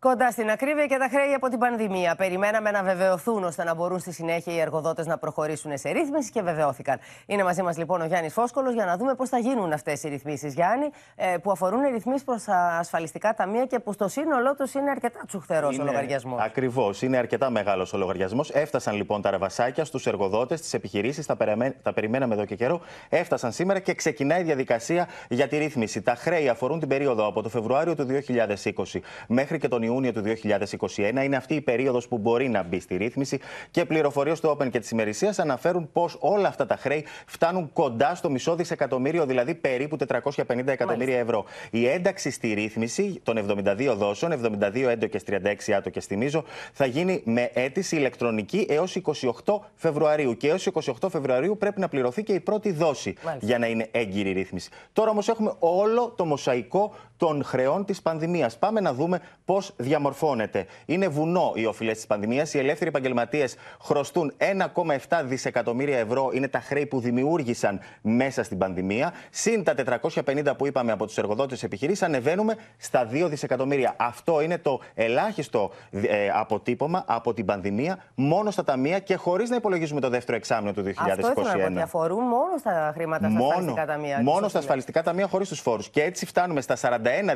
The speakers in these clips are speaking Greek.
Κοντά στην ακρίβεια και τα χρέη από την πανδημία. Περιμέναμε να βεβαιωθούν ώστε να μπορούν στη συνέχεια οι εργοδότες να προχωρήσουν σε ρύθμιση και βεβαιώθηκαν. Είναι μαζί μας λοιπόν ο Γιάννης Φόσκολο για να δούμε πώς θα γίνουν αυτές οι ρυθμίσεις, Γιάννη, ε, που αφορούν ρυθμίσεις προς τα ασφαλιστικά ταμεία και που στο σύνολό τους είναι αρκετά τσουχτερός ο λογαριασμός. Ακριβώς, είναι αρκετά μεγάλος ο λογαριασμός. Έφτασαν λοιπόν τα ρεβασάκια στους εργοδότες, τις επιχειρήσεις, τα, τα περιμέναμε εδώ και καιρό. Έφτασαν σήμερα και ξεκινάει η διαδικασία για τη ρύθμιση. Τα χρέη αφορούν την περίοδο από το Φεβρουάριο του 2020 μέχρι και τον Ιούνιο του 2021. Είναι αυτή η περίοδος που μπορεί να μπει στη ρύθμιση και πληροφορίες του Open και της ημερησίας αναφέρουν πως όλα αυτά τα χρέη φτάνουν κοντά στο μισό δισεκατομμύριο, δηλαδή περίπου 450 εκατομμύρια ευρώ. Η ένταξη στη ρύθμιση των 72 δόσεων, 72 έντοκε, 36 άτοκες, θυμίζω, θα γίνει με αίτηση ηλεκτρονική έως 28 Φεβρουαρίου. Και έως 28 Φεβρουαρίου πρέπει να πληρωθεί και η πρώτη δόση για να είναι έγκυρη η ρύθμιση. Τώρα όμως έχουμε όλο το μοσαϊκό των χρεών της πανδημίας. Πάμε να δούμε πώς διαμορφώνεται. Είναι βουνό οι οφειλές της πανδημίας. Οι ελεύθεροι επαγγελματίες χρωστούν 1,7 δισεκατομμύρια ευρώ. Είναι τα χρέη που δημιούργησαν μέσα στην πανδημία. Συν τα 450 που είπαμε από τους εργοδότες επιχειρήσεις, ανεβαίνουμε στα 2 δισεκατομμύρια. Αυτό είναι το ελάχιστο ε, αποτύπωμα από την πανδημία, μόνο στα ταμεία και χωρίς να υπολογίζουμε το δεύτερο εξάμεινο του 2021. Αυτό ήθελα να μόνο στα χρήματα στα μόνο, ασφαλιστικά ταμεία. Μόνο στα ασφαλιστικά ταμεία χωρίς τους φόρους. Και έτσι φτάνουμε στα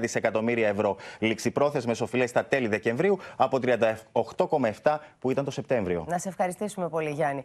δισεκατομμύρια ευρώ ληξιπρόθεσμες οφειλές στα τέλη Δεκεμβρίου από 38,7 που ήταν το Σεπτέμβριο. Να σε ευχαριστήσουμε πολύ, Γιάννη.